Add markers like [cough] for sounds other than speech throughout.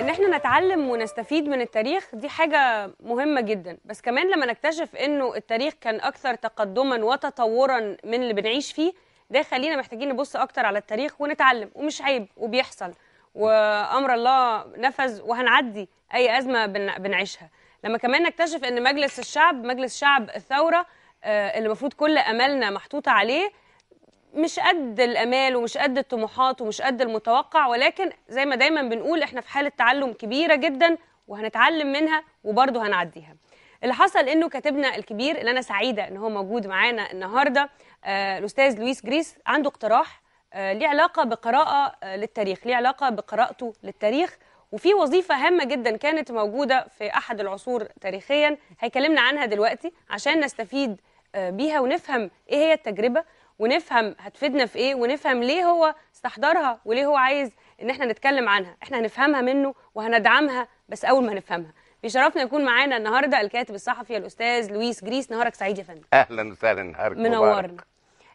ان احنا نتعلم ونستفيد من التاريخ دي حاجه مهمه جدا بس كمان لما نكتشف انه التاريخ كان اكثر تقدما وتطورا من اللي بنعيش فيه ده يخلينا محتاجين نبص اكتر على التاريخ ونتعلم ومش عيب وبيحصل وامر الله نفذ وهنعدي اي ازمه بنعيشها لما كمان نكتشف ان مجلس الشعب مجلس شعب الثوره آه، اللي المفروض كل املنا محطوطه عليه مش قد الامال ومش قد الطموحات ومش قد المتوقع ولكن زي ما دايما بنقول احنا في حاله تعلم كبيره جدا وهنتعلم منها وبرضه هنعديها اللي حصل انه كاتبنا الكبير اللي انا سعيده ان هو موجود معانا النهارده آه الاستاذ لويس جريس عنده اقتراح آه ليه علاقه بقراءه آه للتاريخ ليه علاقه بقراءته للتاريخ وفي وظيفة هامة جدا كانت موجودة في أحد العصور تاريخيا هيكلمنا عنها دلوقتي عشان نستفيد آه، بيها ونفهم إيه هي التجربة ونفهم هتفيدنا في ايه ونفهم ليه هو استحضرها وليه هو عايز ان احنا نتكلم عنها احنا هنفهمها منه وهندعمها بس اول ما نفهمها بيشرفنا يكون معانا النهارده الكاتب الصحفي الاستاذ لويس جريس نهارك سعيد يا فندم اهلا وسهلا نهارك منورنا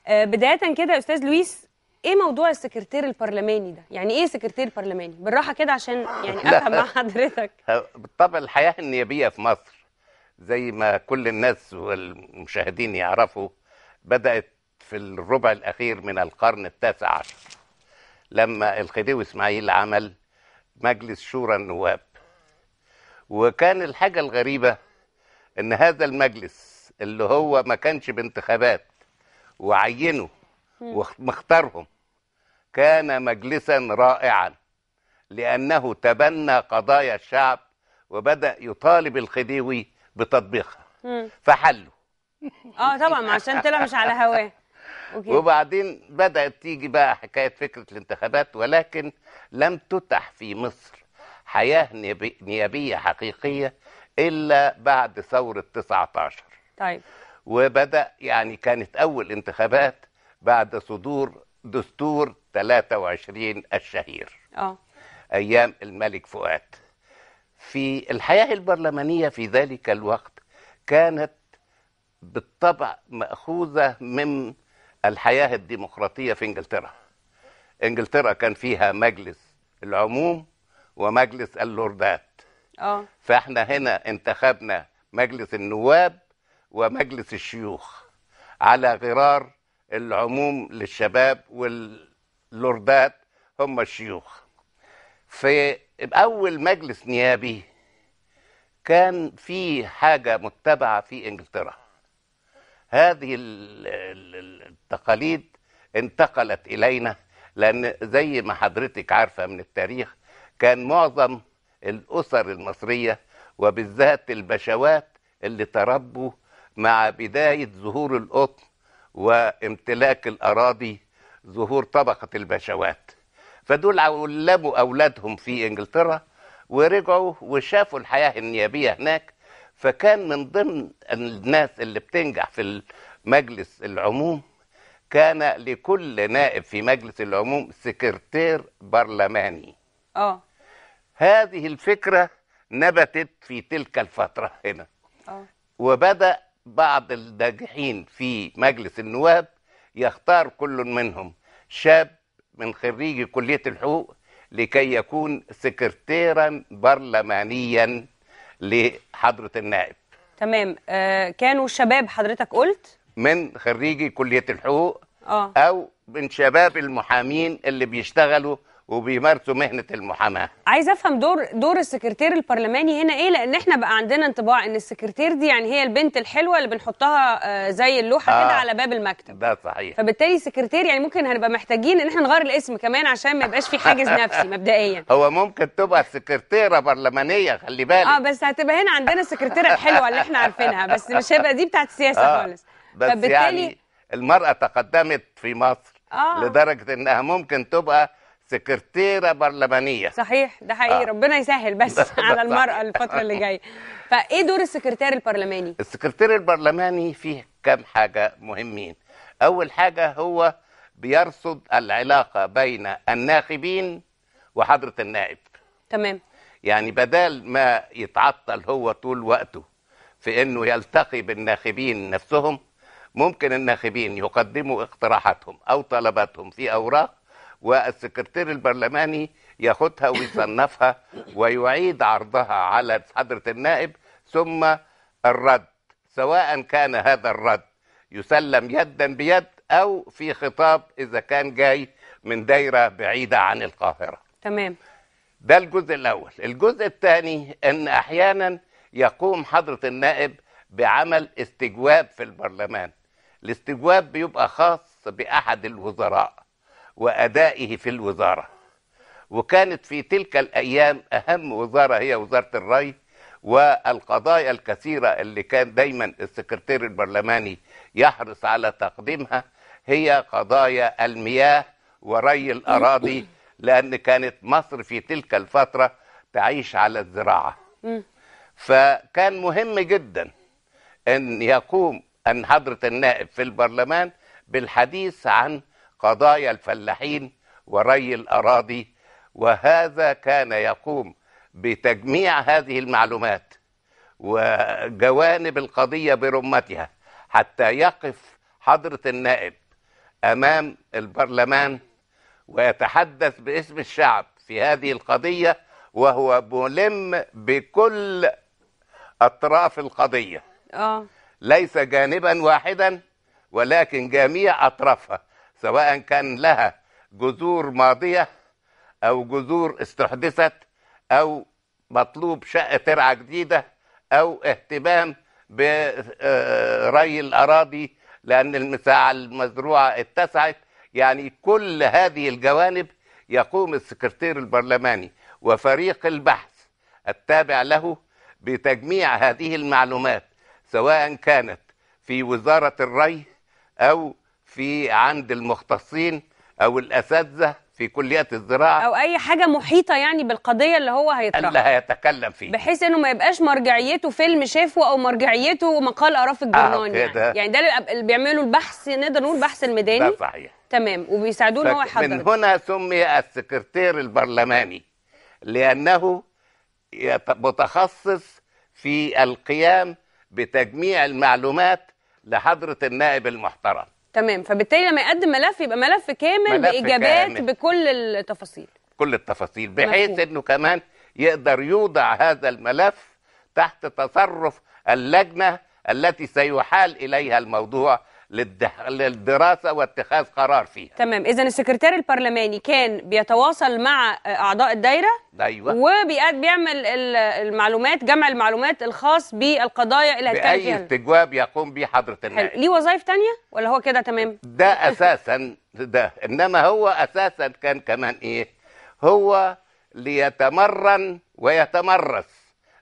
آه بدايه كده يا استاذ لويس ايه موضوع السكرتير البرلماني ده يعني ايه سكرتير برلماني بالراحه كده عشان يعني افهم مع حضرتك [laughs] بالطبع الحياه النيابيه في مصر زي ما كل الناس والمشاهدين يعرفوا بدات في الربع الأخير من القرن التاسع عشر لما الخديوي إسماعيل عمل مجلس شورى النواب وكان الحاجة الغريبة إن هذا المجلس اللي هو ما كانش بانتخابات وعينه ومختارهم كان مجلسا رائعا لأنه تبنى قضايا الشعب وبدأ يطالب الخديوي بتطبيقها فحلوا اه طبعا عشان طلع مش على هواه وبعدين بدات تيجي بقى حكايه فكره الانتخابات ولكن لم تتح في مصر حياه نيابيه حقيقيه الا بعد ثوره 19 طيب وبدا يعني كانت اول انتخابات بعد صدور دستور 23 الشهير اه ايام الملك فؤاد في الحياه البرلمانيه في ذلك الوقت كانت بالطبع ماخوذه من الحياه الديمقراطيه في انجلترا انجلترا كان فيها مجلس العموم ومجلس اللوردات اه فاحنا هنا انتخبنا مجلس النواب ومجلس الشيوخ على غرار العموم للشباب واللوردات هم الشيوخ في اول مجلس نيابي كان في حاجه متبعه في انجلترا هذه التقاليد انتقلت إلينا لأن زي ما حضرتك عارفة من التاريخ كان معظم الأسر المصرية وبالذات البشوات اللي تربوا مع بداية ظهور القطن وامتلاك الأراضي ظهور طبقة البشوات فدول علموا أولادهم في إنجلترا ورجعوا وشافوا الحياة النيابية هناك فكان من ضمن الناس اللي بتنجح في مجلس العموم كان لكل نائب في مجلس العموم سكرتير برلماني اه هذه الفكرة نبتت في تلك الفترة هنا أوه. وبدأ بعض الناجحين في مجلس النواب يختار كل منهم شاب من خريج كلية الحقوق لكي يكون سكرتيرا برلمانيا لحضره النائب تمام آه كانوا شباب حضرتك قلت من خريجي كليه الحقوق آه. او من شباب المحامين اللي بيشتغلوا وبيمارسوا مهنه المحاماه عايز افهم دور دور السكرتير البرلماني هنا ايه لان احنا بقى عندنا انطباع ان السكرتير دي يعني هي البنت الحلوه اللي بنحطها آه، زي اللوحه آه كده على باب المكتب ده صحيح فبالتالي السكرتير يعني ممكن هنبقى محتاجين ان احنا نغير الاسم كمان عشان ما يبقاش في حاجز نفسي [laughs] مبدئيا هو ممكن تبقى سكرتيره برلمانيه خلي بالك اه بس هتبقى هنا عندنا السكرتيره الحلوه اللي احنا عارفينها بس مش هيبقى دي بتاعت السياسه آه خالص بس فبالتالي يعني المراه تقدمت في مصر آه. لدرجه انها ممكن تبقى سكرتيره برلمانيه صحيح ده حقيقي آه. ربنا يسهل بس [laughs] على المراه الفتره اللي جايه [laughs] فايه دور السكرتير البرلماني السكرتير البرلماني فيه كام حاجه مهمين اول حاجه هو بيرصد العلاقه بين الناخبين وحضره النائب تمام يعني بدل ما يتعطل هو طول وقته في انه يلتقي بالناخبين نفسهم ممكن الناخبين يقدموا اقتراحاتهم او طلباتهم في اوراق والسكرتير البرلماني ياخدها ويصنفها ويعيد عرضها على حضرة النائب ثم الرد سواء كان هذا الرد يسلم يدا بيد أو في خطاب إذا كان جاي من دايرة بعيدة عن القاهرة تمام ده الجزء الأول الجزء الثاني أن أحيانا يقوم حضرة النائب بعمل استجواب في البرلمان الاستجواب بيبقى خاص بأحد الوزراء وأدائه في الوزارة وكانت في تلك الأيام أهم وزارة هي وزارة الري والقضايا الكثيرة اللي كان دايما السكرتير البرلماني يحرص على تقديمها هي قضايا المياه وري الأراضي لأن كانت مصر في تلك الفترة تعيش على الزراعة فكان مهم جدا أن يقوم أن حضرة النائب في البرلمان بالحديث عن قضايا الفلاحين وري الأراضي وهذا كان يقوم بتجميع هذه المعلومات وجوانب القضية برمتها حتى يقف حضرة النائب أمام البرلمان ويتحدث باسم الشعب في هذه القضية وهو ملم بكل أطراف القضية آه. ليس جانبا واحدا ولكن جميع أطرافها سواء كان لها جذور ماضيه او جذور استحدثت او مطلوب شقة ترعه جديده او اهتمام بري الاراضي لان المساعة المزروعه اتسعت يعني كل هذه الجوانب يقوم السكرتير البرلماني وفريق البحث التابع له بتجميع هذه المعلومات سواء كانت في وزاره الري او في عند المختصين او الاساتذه في كليات الزراعه او اي حاجه محيطه يعني بالقضيه اللي هو هيطرحها اللي هيتكلم فيها بحيث انه ما يبقاش مرجعيته فيلم شافه او مرجعيته مقال اراف الجرنان آه يعني. يعني ده اللي بيعملوا البحث نقدر نقول بحث الميداني ده صحيح تمام وبيساعدوه ان هو يحضر من هنا سمي السكرتير البرلماني لانه متخصص في القيام بتجميع المعلومات لحضره النائب المحترم تمام فبالتالي لما يقدم ملف يبقى ملف كامل ملف باجابات كامل. بكل التفاصيل كل التفاصيل بحيث مفهوم. انه كمان يقدر يوضع هذا الملف تحت تصرف اللجنه التي سيحال اليها الموضوع للدراسه واتخاذ قرار فيها تمام اذا السكرتير البرلماني كان بيتواصل مع اعضاء الدايره ايوه وبيعمل المعلومات جمع المعلومات الخاص بالقضايا اللي هتكلم فيها باي استجواب يقوم به حضره النائب ليه وظائف تانية ولا هو كده تمام ده اساسا ده انما هو اساسا كان كمان ايه هو ليتمرن ويتمرس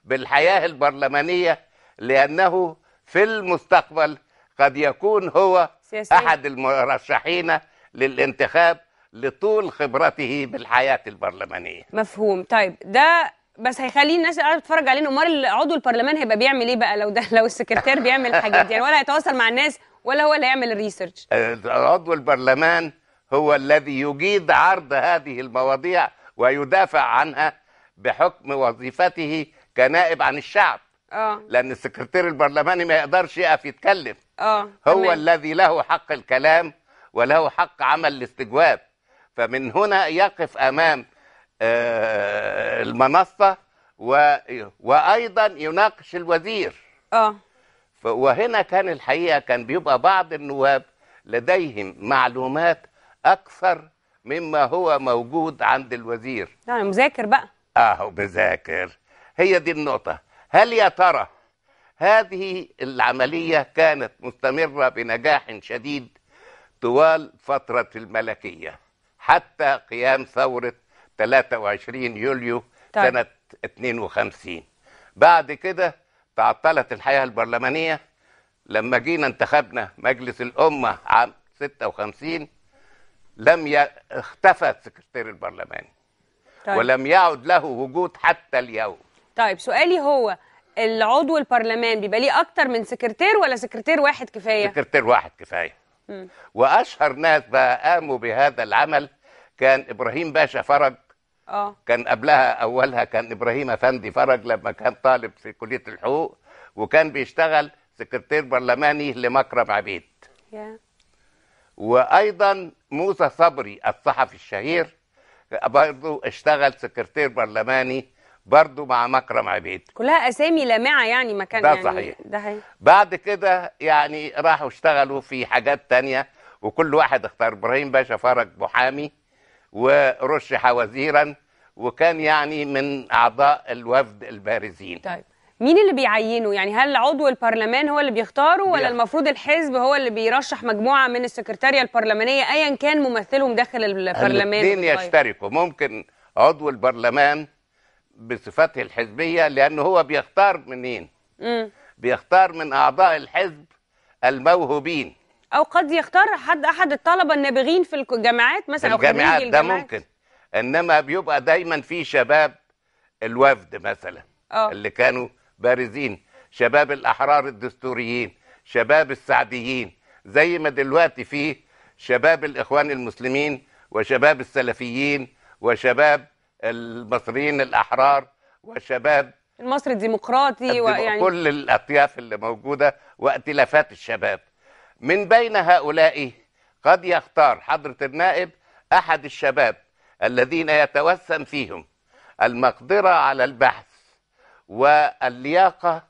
بالحياه البرلمانيه لانه في المستقبل قد يكون هو سياسي. أحد المرشحين للانتخاب لطول خبرته بالحياة البرلمانية مفهوم طيب ده بس هيخلي الناس اللي تتفرج علينا امال عضو البرلمان هيبقى بيعمل ايه بقى لو ده لو السكرتير بيعمل الحاجات دي يعني ولا هيتواصل مع الناس ولا هو اللي هيعمل الريسيرش آه، عضو البرلمان هو الذي يجيد عرض هذه المواضيع ويدافع عنها بحكم وظيفته كنائب عن الشعب آه. لان السكرتير البرلماني ما يقدرش يقف يتكلم اه هو تمام. الذي له حق الكلام وله حق عمل الاستجواب فمن هنا يقف امام آه المنصه و... وايضا يناقش الوزير اه ف... وهنا كان الحقيقه كان بيبقى بعض النواب لديهم معلومات اكثر مما هو موجود عند الوزير يعني مذاكر بقى اه مذاكر هي دي النقطه هل يا ترى هذه العملية كانت مستمرة بنجاح شديد طوال فترة الملكية حتى قيام ثورة 23 يوليو طيب. سنة 52 بعد كده تعطلت الحياة البرلمانية لما جينا انتخبنا مجلس الأمة عام 56 لم ي... اختفى السكرتير البرلماني طيب. ولم يعد له وجود حتى اليوم طيب سؤالي هو العضو البرلمان بيبقى ليه اكتر من سكرتير ولا سكرتير واحد كفايه سكرتير واحد كفايه م. واشهر ناس بقى قاموا بهذا العمل كان ابراهيم باشا فرج اه كان قبلها اولها كان ابراهيم افندي فرج لما كان طالب في كليه الحقوق وكان بيشتغل سكرتير برلماني لمكرم عبيد yeah. وايضا موسى صبري الصحفي الشهير برضه اشتغل سكرتير برلماني برضو مع مكرم عبيد كلها اسامي لامعه يعني مكان ده يعني صحيح ده هي. بعد كده يعني راحوا اشتغلوا في حاجات تانية وكل واحد اختار ابراهيم باشا فرج محامي ورشح وزيرا وكان يعني من اعضاء الوفد البارزين طيب مين اللي بيعينه يعني هل عضو البرلمان هو اللي بيختاره ولا المفروض الحزب هو اللي بيرشح مجموعه من السكرتاريه البرلمانيه ايا كان ممثلهم داخل البرلمان الاثنين طيب. يشتركوا ممكن عضو البرلمان بصفته الحزبيه لانه هو بيختار منين؟ مم. بيختار من اعضاء الحزب الموهوبين او قد يختار حد احد الطلبه النابغين في الجامعات مثلا او الجامعات ده ممكن انما بيبقى دايما في شباب الوفد مثلا أوه. اللي كانوا بارزين شباب الاحرار الدستوريين شباب السعديين زي ما دلوقتي في شباب الاخوان المسلمين وشباب السلفيين وشباب المصريين الاحرار والشباب المصري الديمقراطي ويعني كل الاطياف اللي موجوده وائتلافات الشباب من بين هؤلاء قد يختار حضره النائب احد الشباب الذين يتوسم فيهم المقدره على البحث واللياقه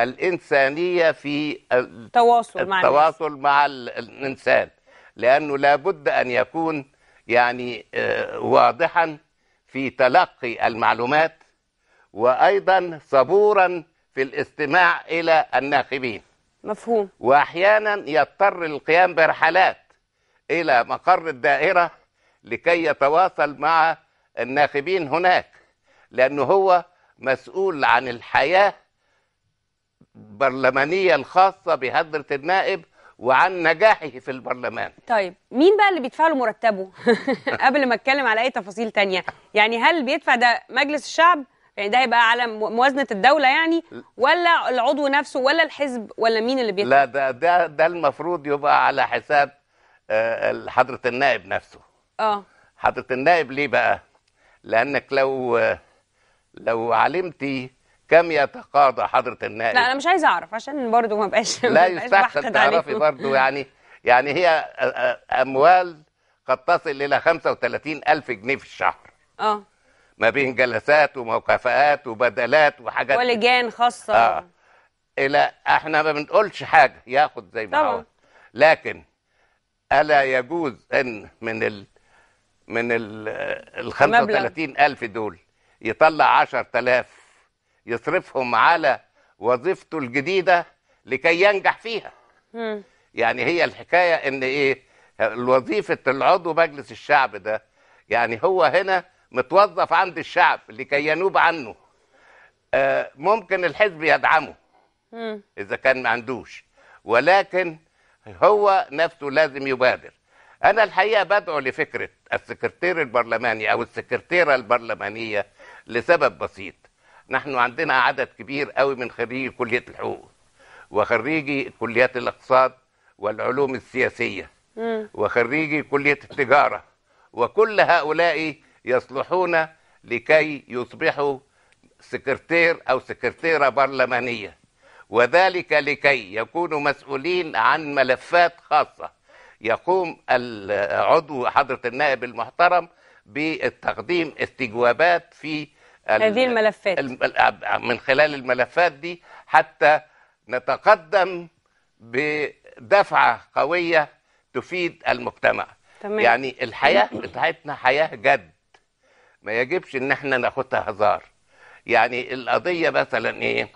الانسانيه في التواصل, التواصل مع التواصل مع الانسان لانه لابد ان يكون يعني آه، واضحا في تلقي المعلومات وايضا صبورا في الاستماع الى الناخبين مفهوم واحيانا يضطر القيام برحلات الى مقر الدائره لكي يتواصل مع الناخبين هناك لانه هو مسؤول عن الحياه البرلمانيه الخاصه بهدره النائب وعن نجاحه في البرلمان طيب مين بقى اللي بيدفع له مرتبه [laughs] قبل ما اتكلم على اي تفاصيل تانية يعني هل بيدفع ده مجلس الشعب يعني ده هيبقى على موازنه الدوله يعني ولا العضو نفسه ولا الحزب ولا مين اللي بيدفع لا ده ده ده المفروض يبقى على حساب آه، حضره النائب نفسه اه حضره النائب ليه بقى لانك لو آه، لو علمتي كم يتقاضى حضره النائب لا انا مش عايزه اعرف عشان برضه ما بقاش لا يستحسن تعرفي برضه يعني يعني هي آه، آه، اموال قد تصل الى 35 الف جنيه في الشهر اه ما بين جلسات ومكافآت وبدلات وحاجات ولجان خاصه اه الى احنا ما بنقولش حاجه ياخد زي ما هو لكن الا يجوز ان من ال من ال 35 آه، الف دول يطلع 10000 يصرفهم على وظيفته الجديده لكي ينجح فيها مم. يعني هي الحكايه ان ايه الوظيفه العضو مجلس الشعب ده يعني هو هنا متوظف عند الشعب لكي ينوب عنه آه ممكن الحزب يدعمه مم. اذا كان ما عندوش ولكن هو نفسه لازم يبادر انا الحقيقه بدعو لفكره السكرتير البرلماني او السكرتيره البرلمانيه لسبب بسيط نحن عندنا عدد كبير قوي من خريجي كليه الحقوق وخريجي كليات الاقتصاد والعلوم السياسيه وخريجي كليه التجاره وكل هؤلاء يصلحون لكي يصبحوا سكرتير او سكرتيره برلمانيه وذلك لكي يكونوا مسؤولين عن ملفات خاصه يقوم العضو حضره النائب المحترم بتقديم استجوابات في هذه الملفات من خلال الملفات دي حتى نتقدم بدفعة قوية تفيد المجتمع تمام. يعني الحياة بتاعتنا حياة جد ما يجبش ان احنا ناخدها هزار يعني القضية مثلا ايه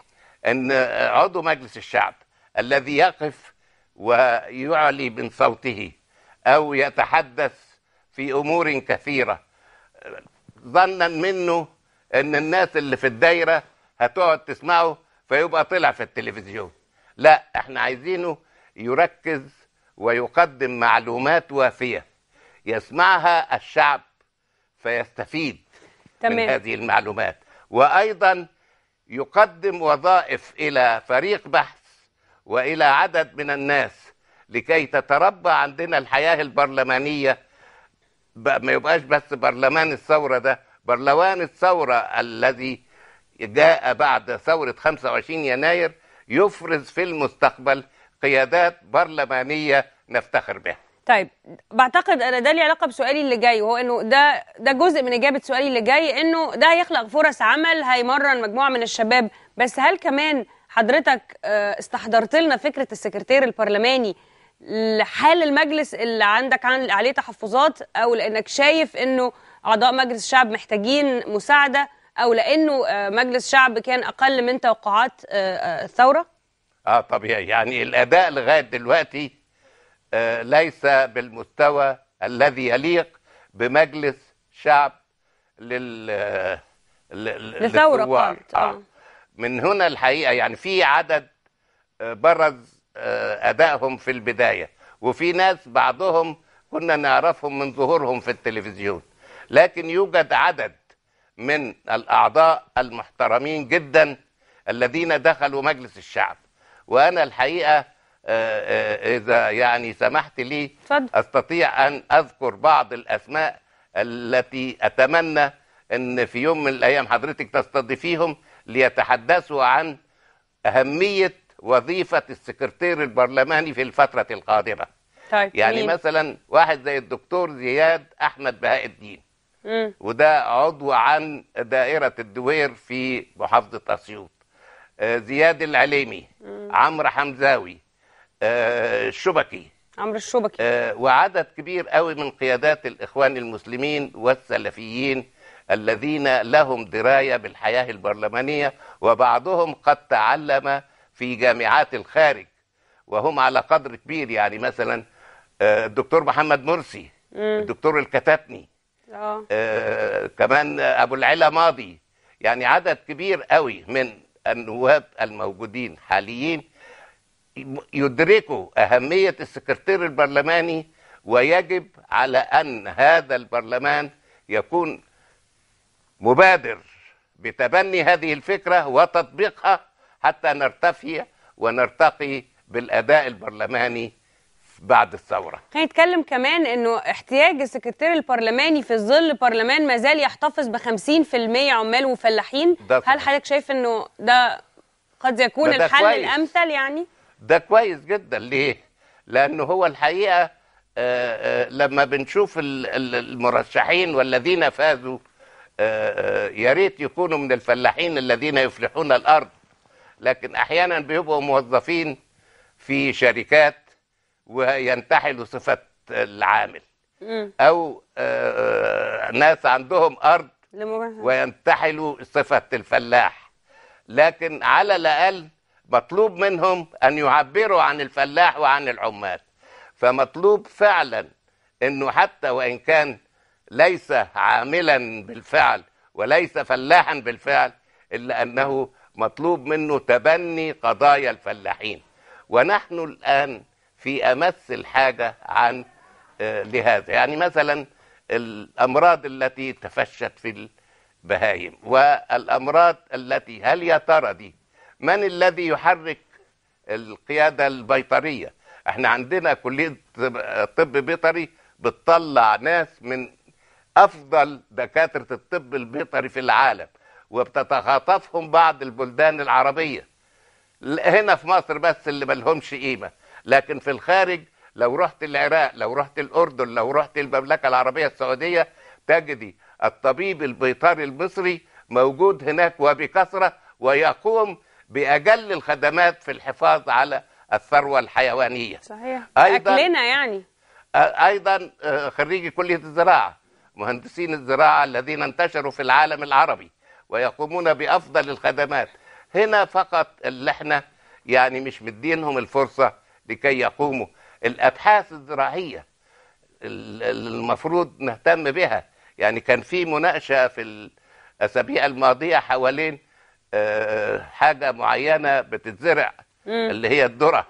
ان عضو مجلس الشعب الذي يقف ويعلي من صوته او يتحدث في امور كثيره ظنا منه ان الناس اللي في الدايره هتقعد تسمعه فيبقى طلع في التلفزيون لا احنا عايزينه يركز ويقدم معلومات وافيه يسمعها الشعب فيستفيد تمام. من هذه المعلومات وايضا يقدم وظائف الى فريق بحث والى عدد من الناس لكي تتربى عندنا الحياه البرلمانيه ما يبقاش بس برلمان الثوره ده برلوان الثورة الذي جاء بعد ثورة 25 يناير يفرز في المستقبل قيادات برلمانية نفتخر بها طيب بعتقد انا ده ليه علاقه بسؤالي اللي جاي وهو انه ده ده جزء من اجابه سؤالي اللي جاي انه ده هيخلق فرص عمل هيمرن مجموعه من الشباب بس هل كمان حضرتك آه، استحضرت لنا فكره السكرتير البرلماني لحال المجلس اللي عندك عن عليه تحفظات او لانك شايف انه اعضاء مجلس الشعب محتاجين مساعده او لانه آه، مجلس الشعب كان اقل من توقعات آه، آه، الثوره اه طبيعي يعني الاداء لغايه دلوقتي ليس بالمستوى الذي يليق بمجلس شعب لل للثوره قامت آه. من هنا الحقيقه يعني في عدد برز ادائهم في البدايه وفي ناس بعضهم كنا نعرفهم من ظهورهم في التلفزيون لكن يوجد عدد من الأعضاء المحترمين جدا الذين دخلوا مجلس الشعب وأنا الحقيقة آه، آه، إذا يعني سمحت لي أستطيع أن أذكر بعض الأسماء التي أتمنى أن في يوم من الأيام حضرتك تستضيفيهم ليتحدثوا عن أهمية وظيفة السكرتير البرلماني في الفترة القادمة طيب. يعني مين؟ مثلا واحد زي الدكتور زياد أحمد بهاء الدين وده عضو عن دائرة الدوير في محافظة أسيوط آه، زياد العليمي عمرو حمزاوي الشبكي آه، عمرو الشبكي آه، وعدد كبير قوي من قيادات الإخوان المسلمين والسلفيين الذين لهم دراية بالحياة البرلمانية وبعضهم قد تعلم في جامعات الخارج وهم على قدر كبير يعني مثلا الدكتور محمد مرسي الدكتور الكتاتني آه. آه كمان ابو العلا ماضي يعني عدد كبير قوي من النواب الموجودين حاليين يدركوا اهميه السكرتير البرلماني ويجب على ان هذا البرلمان يكون مبادر بتبني هذه الفكره وتطبيقها حتى نرتفي ونرتقي بالاداء البرلماني بعد الثوره خلينا نتكلم كمان انه احتياج السكرتير البرلماني في ظل برلمان ما زال يحتفظ ب 50% عمال وفلاحين هل حضرتك شايف انه ده قد يكون ده ده الحل كويس. الامثل يعني ده كويس جدا ليه لانه هو الحقيقه آآ آه، آآ آه، لما بنشوف المرشحين والذين فازوا آه، يا ريت يكونوا من الفلاحين الذين يفلحون الارض لكن احيانا بيبقوا موظفين في شركات وينتحلوا صفات العامل او آه، ناس عندهم ارض وينتحلوا صفه الفلاح لكن على الاقل مطلوب منهم ان يعبروا عن الفلاح وعن العمال فمطلوب فعلا انه حتى وان كان ليس عاملا بالفعل وليس فلاحا بالفعل الا انه مطلوب منه تبني قضايا الفلاحين ونحن الان في أمس الحاجة عن آه، لهذا يعني مثلا الأمراض التي تفشت في البهايم والأمراض التي هل يا ترى دي من الذي يحرك القيادة البيطرية احنا عندنا كلية طب بيطري بتطلع ناس من أفضل دكاترة الطب البيطري في العالم وبتتخاطفهم بعض البلدان العربية هنا في مصر بس اللي ملهمش قيمة لكن في الخارج لو رحت العراق لو رحت الأردن لو رحت المملكة العربية السعودية تجدي الطبيب البيطري المصري موجود هناك وبكثرة ويقوم بأجل الخدمات في الحفاظ على الثروة الحيوانية صحيح أيضا أكلنا يعني أيضا آه، خريجي كلية الزراعة مهندسين الزراعة الذين انتشروا في العالم العربي ويقومون بأفضل الخدمات هنا فقط اللي احنا يعني مش مدينهم الفرصة لكي يقوموا الابحاث الزراعيه المفروض نهتم بها يعني كان في مناقشه في الاسابيع الماضيه حوالين آه، حاجه معينه بتتزرع اللي هي الذره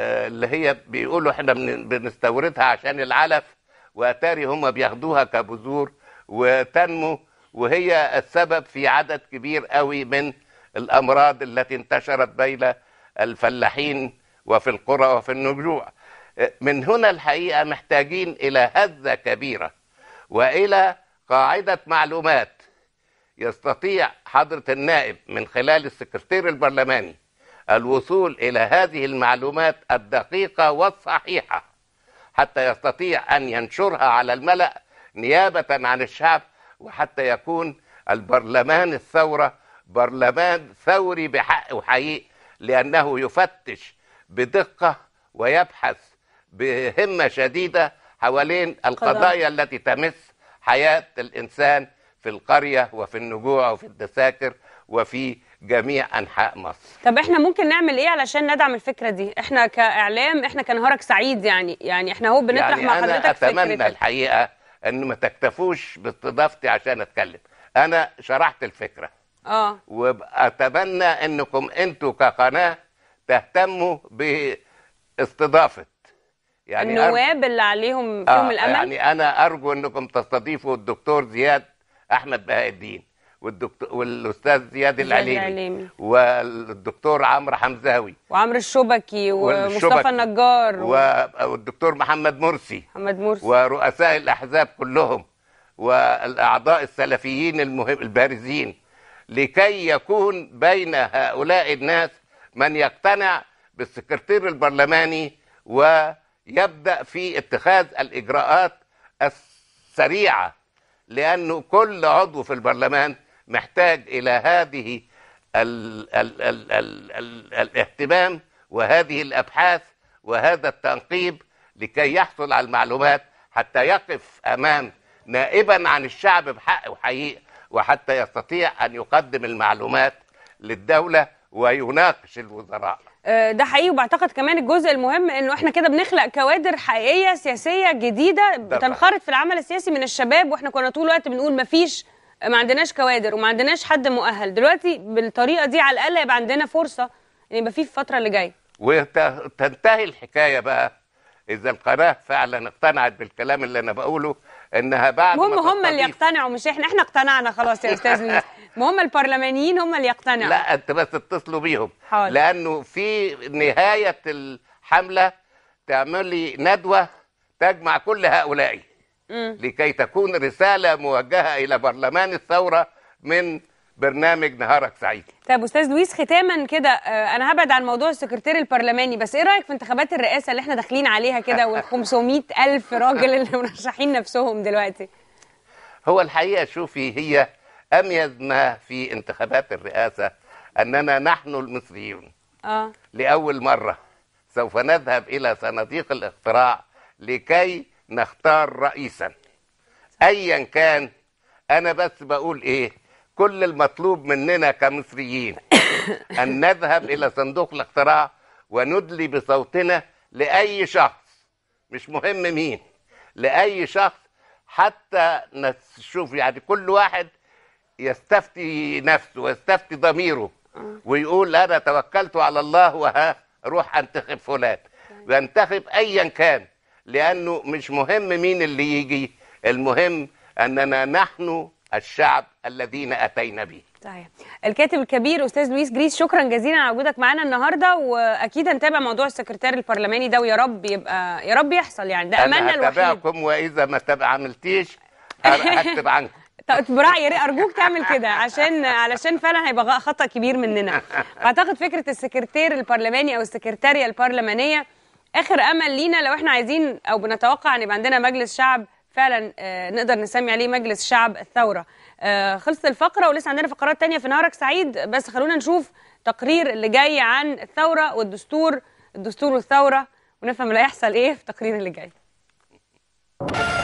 آه، اللي هي بيقولوا احنا بنستوردها عشان العلف واتاري هم بياخدوها كبذور وتنمو وهي السبب في عدد كبير قوي من الامراض التي انتشرت بين الفلاحين وفي القرى وفي النجوع إيه، من هنا الحقيقة محتاجين إلى هذة كبيرة وإلى قاعدة معلومات يستطيع حضرة النائب من خلال السكرتير البرلماني الوصول إلى هذه المعلومات الدقيقة والصحيحة حتى يستطيع أن ينشرها على الملأ نيابة عن الشعب وحتى يكون البرلمان الثورة برلمان ثوري بحق وحقيق لأنه يفتش بدقه ويبحث بهمه شديده حوالين القضايا التي تمس حياه الانسان في القريه وفي النجوع وفي الدساكر وفي جميع انحاء مصر طب احنا ممكن نعمل ايه علشان ندعم الفكره دي احنا كاعلام احنا كنهارك سعيد يعني يعني احنا اهو بنطرح يعني مع أنا حضرتك اتمنى فكرة. الحقيقه ان ما تكتفوش باستضافتي عشان اتكلم انا شرحت الفكره اه واتمنى انكم انتوا كقناه تهتموا باستضافه يعني النواب اللي عليهم آه، فيهم آه الامل يعني انا ارجو انكم تستضيفوا الدكتور زياد احمد بهاء الدين والدكتور والاستاذ زياد العليمي, العليمي. والدكتور عمرو حمزاوي وعمرو الشبكي ومصطفى النجار والدكتور محمد مرسي محمد مرسي ورؤساء الاحزاب كلهم والاعضاء السلفيين المهم البارزين لكي يكون بين هؤلاء الناس من يقتنع بالسكرتير البرلماني ويبدا في اتخاذ الاجراءات السريعه لانه كل عضو في البرلمان محتاج الى هذه ال ال ال ال الـ الاهتمام وهذه الابحاث وهذا التنقيب لكي يحصل على المعلومات حتى يقف امام نائبا عن الشعب بحق وحقيقه وحتى يستطيع ان يقدم المعلومات للدوله ويناقش الوزراء آه، ده حقيقي وبعتقد كمان الجزء المهم انه احنا كده بنخلق كوادر حقيقيه سياسيه جديده بتنخرط في العمل السياسي من الشباب واحنا كنا طول الوقت بنقول ما فيش ما عندناش كوادر وما عندناش حد مؤهل دلوقتي بالطريقه دي على الاقل يبقى عندنا فرصه ان يبقى في الفتره اللي جايه وتنتهي الحكايه بقى اذا القناه فعلا اقتنعت بالكلام اللي انا بقوله انها بعد المهم هم اللي يقتنعوا مش احنا احنا اقتنعنا خلاص يا استاذ [laughs] المهم البرلمانيين هم اللي يقتنعوا لا انت بس اتصلوا بيهم حاضر. لانه في نهايه الحمله تعمل لي ندوه تجمع كل هؤلاء لكي تكون رساله موجهه الى برلمان الثوره من برنامج نهارك سعيد طيب استاذ لويس ختاما كده آه، انا هبعد عن موضوع السكرتير البرلماني بس ايه رايك في انتخابات الرئاسه اللي احنا داخلين عليها كده [laughs] وال 500 الف راجل اللي مرشحين نفسهم دلوقتي هو الحقيقه شوفي هي اميز ما في انتخابات الرئاسه اننا نحن المصريون اه لاول مره سوف نذهب الى صناديق الاقتراع لكي نختار رئيسا ايا كان انا بس بقول ايه كل المطلوب مننا كمصريين [coughs] أن نذهب إلى صندوق الاقتراع وندلي بصوتنا لأي شخص مش مهم مين لأي شخص حتى نشوف يعني كل واحد يستفتي نفسه ويستفتي ضميره آه. ويقول أنا توكلت على الله وها روح أنتخب فلان وأنتخب طيب. أيا كان لأنه مش مهم مين اللي يجي المهم أننا نحن الشعب الذين اتينا به صحيح الكاتب الكبير استاذ لويس جريس شكرا جزيلا على وجودك معانا النهارده واكيد هنتابع موضوع السكرتير البرلماني ده ويا رب يبقى يا رب يحصل يعني ده املنا الوحيد انا هتابعكم واذا ما عملتيش [laughs] هكتب عنكم طب براعي ارجوك تعمل كده عشان علشان فعلا هيبقى خطا كبير مننا اعتقد فكره السكرتير البرلماني او السكرتاريه البرلمانيه اخر امل لينا لو احنا عايزين او بنتوقع ان يبقى عندنا مجلس شعب فعلا آه، نقدر نسمي عليه مجلس شعب الثورة آه، خلصت الفقرة ولسه عندنا فقرات تانية في نهارك سعيد بس خلونا نشوف تقرير اللي جاي عن الثورة والدستور الدستور والثورة ونفهم اللي هيحصل ايه في التقرير اللي جاي